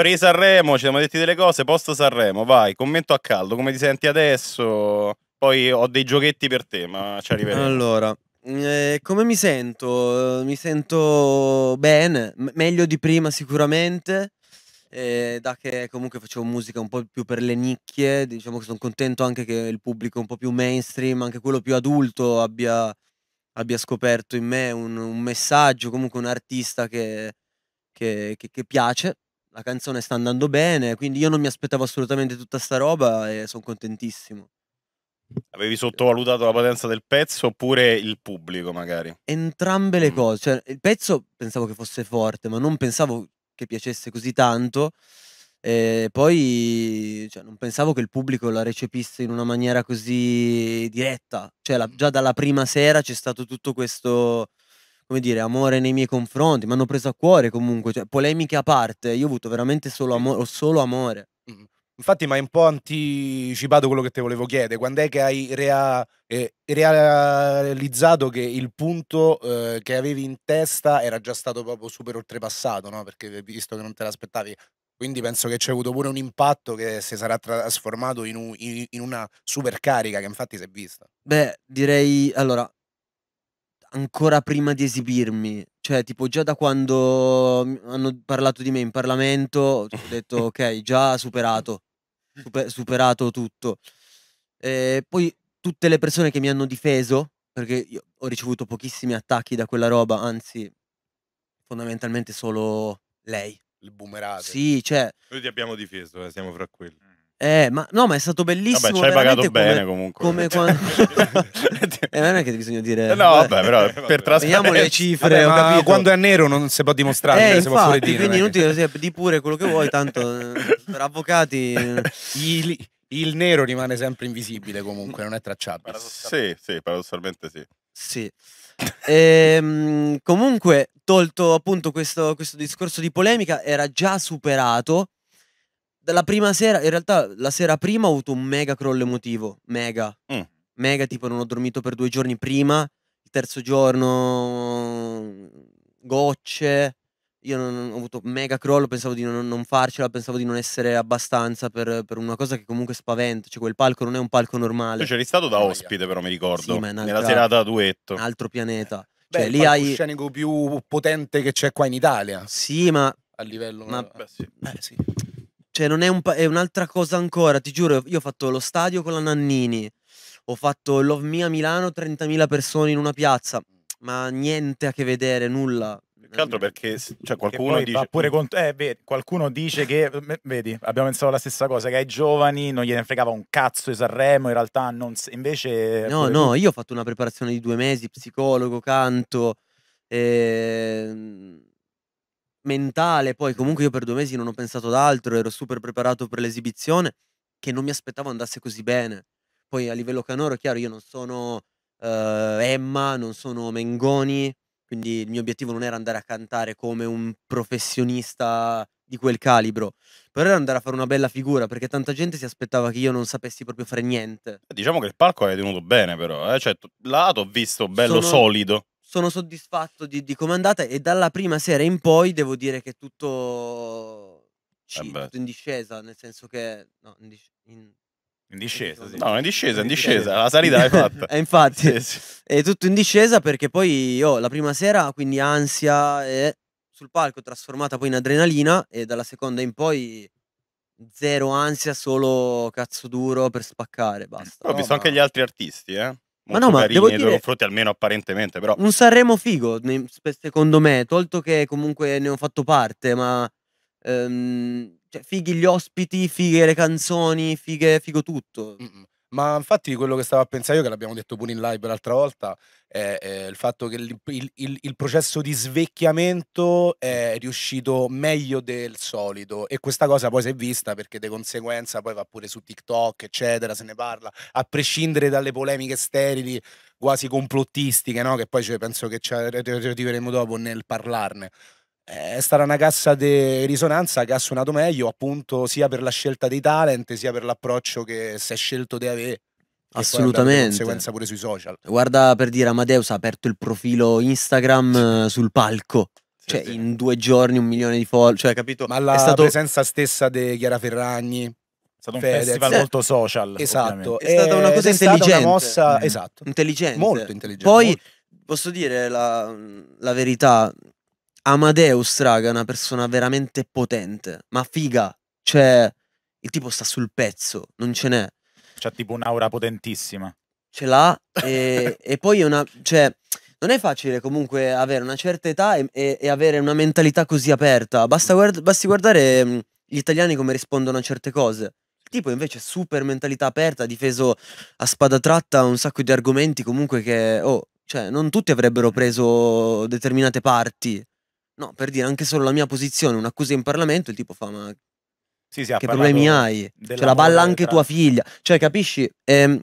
Pre-Sanremo ci siamo detti delle cose, post-Sanremo, vai, commento a caldo, come ti senti adesso? Poi ho dei giochetti per te, ma ci arriveremo. Allora, eh, come mi sento? Eh, mi sento bene, m- meglio di prima sicuramente. Eh, da che comunque facevo musica un po' più per le nicchie, diciamo che sono contento anche che il pubblico un po' più mainstream, anche quello più adulto, abbia, abbia scoperto in me un, un, messaggio, comunque un artista che, che, che, che piace la canzone sta andando bene, quindi io non mi aspettavo assolutamente tutta sta roba e sono contentissimo. Avevi sottovalutato la potenza del pezzo oppure il pubblico magari? Entrambe le mm. cose, cioè il pezzo pensavo che fosse forte, ma non pensavo che piacesse così tanto. E poi cioè, non pensavo che il pubblico la recepisse in una maniera così diretta. Cioè, la, già dalla prima sera c'è stato tutto questo come dire, amore nei miei confronti, mi hanno preso a cuore comunque, cioè polemiche a parte, io ho avuto veramente solo, amo solo amore. Infatti mi hai un po' anticipato quello che ti volevo chiedere, quando è che hai rea eh, realizzato che il punto eh, che avevi in testa era già stato proprio super oltrepassato, no? perché visto che non te l'aspettavi, quindi penso che ci ha avuto pure un impatto che si sarà trasformato in, un, in, in una supercarica che infatti si è vista. Beh, direi allora, ancora prima di esibirmi, cioè tipo già da quando hanno parlato di me in Parlamento, ho detto ok, già superato, super, superato tutto. E ehm, poi tutte le persone che mi hanno difeso, perché ho ricevuto pochissimi attacchi da quella roba, anzi fondamentalmente solo lei. Il boomerang. Sì, cioè... Noi ti abbiamo difeso, eh, siamo fra quelli. Eh, ma no, ma è stato bellissimo. Vabbè, ci hai pagato come, bene comunque. Come quando... eh, non è che bisogna dire. No, eh, vabbè, però per trasparenza. Vediamo le cifre. Vabbè, quando è nero non si può dimostrare. Eh, infatti, dire, quindi inutile che... di pure quello che vuoi, tanto per avvocati. il, il, nero rimane sempre invisibile comunque, non è tracciabile. Sì, sì, paradossalmente sì. Sì. Ehm, comunque, tolto appunto questo, questo discorso di polemica, era già superato la prima sera, in realtà la sera prima ho avuto un mega crollo emotivo, mega. Mm. Mega, tipo non ho dormito per due giorni prima, il terzo giorno gocce. Io non, ho avuto mega crollo, pensavo di non, non farcela, pensavo di non essere abbastanza per, per, una cosa che comunque spaventa. Cioè, quel palco non è un palco normale. Tu c'eri stato da ospite, però mi ricordo. Sì, ma un'altra, nella serata a duetto. Un altro pianeta. Eh. Cioè, beh, cioè, lì hai. scenico più potente che c'è qua in Italia. Sì, ma. A livello. Ma... Beh, sì. Beh, sì. Cioè, non è, un pa- è un'altra cosa ancora, ti giuro. Io ho fatto lo stadio con la Nannini, ho fatto Love Me a Milano, 30.000 persone in una piazza, ma niente a che vedere, nulla. Più che altro perché cioè, qualcuno dice. Pure con... eh, vedi, qualcuno dice che. Vedi, abbiamo pensato la stessa cosa: che ai giovani non gliene fregava un cazzo di Sanremo. In realtà, non... invece. No, no, io ho fatto una preparazione di due mesi, psicologo, canto. E ehm, mentale, poi comunque io per due mesi non ho pensato ad altro, ero super preparato per l'esibizione, che non mi aspettavo andasse così bene. Poi a livello canoro, chiaro, io non sono eh, Emma, non sono Mengoni, quindi il mio obiettivo non era andare a cantare come un professionista di quel calibro, però era andare a fare una bella figura perché tanta gente si aspettava che io non sapessi proprio fare niente. Diciamo che il palco è tenuto bene però, eh? cioè lato ho visto bello sono... solido sono soddisfatto di, di come è andata e dalla prima sera in poi devo dire che è tutto, C, eh tutto in discesa, nel senso che... No, in dis- in- In discesa, sì. No, in discesa, in discesa. La salita l'hai fatta. e eh, infatti, Sì, sì. è tutto in discesa perché poi io oh, la prima sera, quindi ansia e sul palco trasformata poi in adrenalina e dalla seconda in poi zero ansia, solo cazzo duro per spaccare, eh, basta. ho visto anche gli altri artisti, eh ma no, ma devo nei dire, confronti, almeno apparentemente. Però. Un Sanremo figo, secondo me, tolto che comunque ne ho fatto parte, ma ehm, cioè, fighi gli ospiti, fighe le canzoni, fighe, figo tutto. Mm-mm. Ma infatti quello che stavo a pensare io, che l'abbiamo detto pure in live l'altra volta, è, è il fatto che il, il- il- il processo di svecchiamento è riuscito meglio del solito e questa cosa poi si è vista perché di conseguenza poi va pure su TikTok, eccetera, se ne parla, a prescindere dalle polemiche sterili quasi complottistiche, no? che poi cioè, penso che ci arriveremo dopo nel parlarne. Eh, è stata una cassa di risonanza che ha suonato meglio appunto sia per la scelta dei talent sia per l'approccio che si è scelto di avere Assolutamente. conseguenza pure sui social. Guarda per dire Amadeus ha aperto il profilo Instagram sì. Eh, sul palco. Sì, cioè, sì. in due giorni un milione di follower, cioè, capito? Ma la stato... presenza stessa di Chiara Ferragni. È stato un Fedez. festival molto social. Esatto. Ovviamente. È stata una cosa intelligente. Una mossa, mm. esatto. Intelligente. Molto intelligente. Poi molto. posso dire la, la verità, Amadeus, raga, è una persona veramente potente. Ma figa, cioè, il tipo sta sul pezzo, non ce n'è. C'ha tipo un'aura potentissima. Ce l'ha e, e poi è una... Cioè, non è facile comunque avere una certa età e, e, e avere una mentalità così aperta. Basta guard basti guardare mh, mm, gli italiani come rispondono a certe cose. Il tipo invece è super mentalità aperta, difeso a spada tratta un sacco di argomenti comunque che... Oh, cioè, non tutti avrebbero preso determinate parti. No, per dire anche solo la mia posizione, un'accusa in Parlamento, il tipo fa ma sì, sì, che problemi hai? Ce cioè, la balla anche tua figlia. Cioè, capisci? Ehm,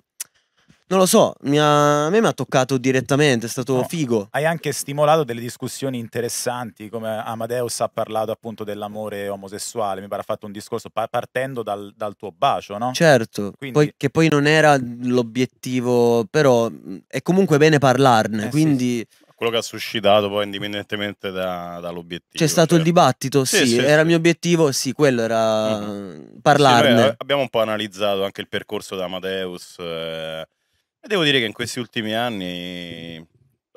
non lo so, ha, a me mi ha toccato direttamente, è stato no, figo. Hai anche stimolato delle discussioni interessanti, come Amadeus ha parlato appunto dell'amore omosessuale, mi pare ha fatto un discorso partendo dal, dal tuo bacio, no? Certo, quindi... poi, che poi non era l'obiettivo, però è comunque bene parlarne, eh, quindi... Sì quello che ha suscitato poi indipendentemente da, dall'obiettivo. C'è stato cioè. il certo. dibattito, sì, sì, sì era sì. il mio obiettivo, sì, quello era mm-hmm. parlarne. abbiamo un po' analizzato anche il percorso da Amadeus eh, e devo dire che in questi ultimi anni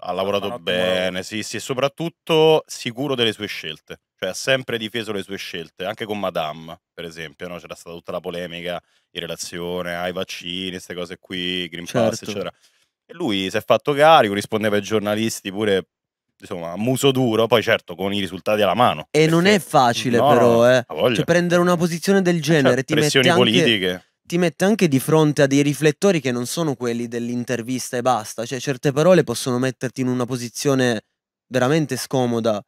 ha lavorato bene, sì, sì, e soprattutto sicuro delle sue scelte. Cioè, ha sempre difeso le sue scelte, anche con Madame, per esempio, no? c'era stata tutta la polemica in relazione ai vaccini, queste cose qui, Green certo. Pass, eccetera e lui si è fatto carico, rispondeva ai giornalisti pure insomma, muso duro, poi certo con i risultati alla mano. E non è facile no, però, eh. Cioè, prendere una posizione del eh, certo, genere, ti pressioni mette politiche. Anche, ti mette anche di fronte a dei riflettori che non sono quelli dell'intervista e basta, cioè certe parole possono metterti in una posizione veramente scomoda.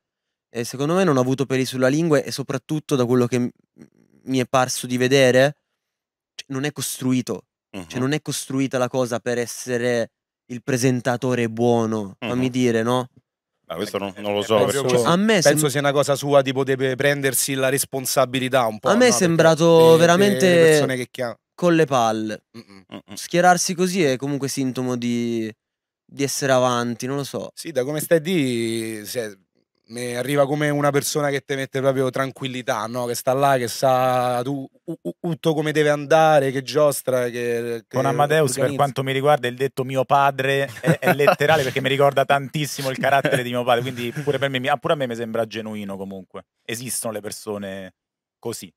E secondo me non ha avuto peli sulla lingua e soprattutto da quello che mi è parso di vedere, cioè, non è costruito. Uh -huh. Cioè mm-hmm. non è costruita la cosa per essere il presentatore buono, mm -hmm. fammi dire, no? Ma questo non, non lo eh, so. Penso, perché... a me penso sia una cosa sua, tipo, deve prendersi la responsabilità un po'. A me no? è sembrato perché veramente le con le palle. Mm -mm. Schierarsi così è comunque sintomo di, di essere avanti, non lo so. Sì, da come stai di... Se mi arriva come una persona che ti mette proprio tranquillità, no? che sta là, che sa tutto come deve andare, che giostra. Che, che Con Amadeus, organizza. per quanto mi riguarda, il detto mio padre è, è letterale perché mi ricorda tantissimo il carattere di mio padre, quindi pure, me, pure a me mi sembra genuino comunque. Esistono le persone così.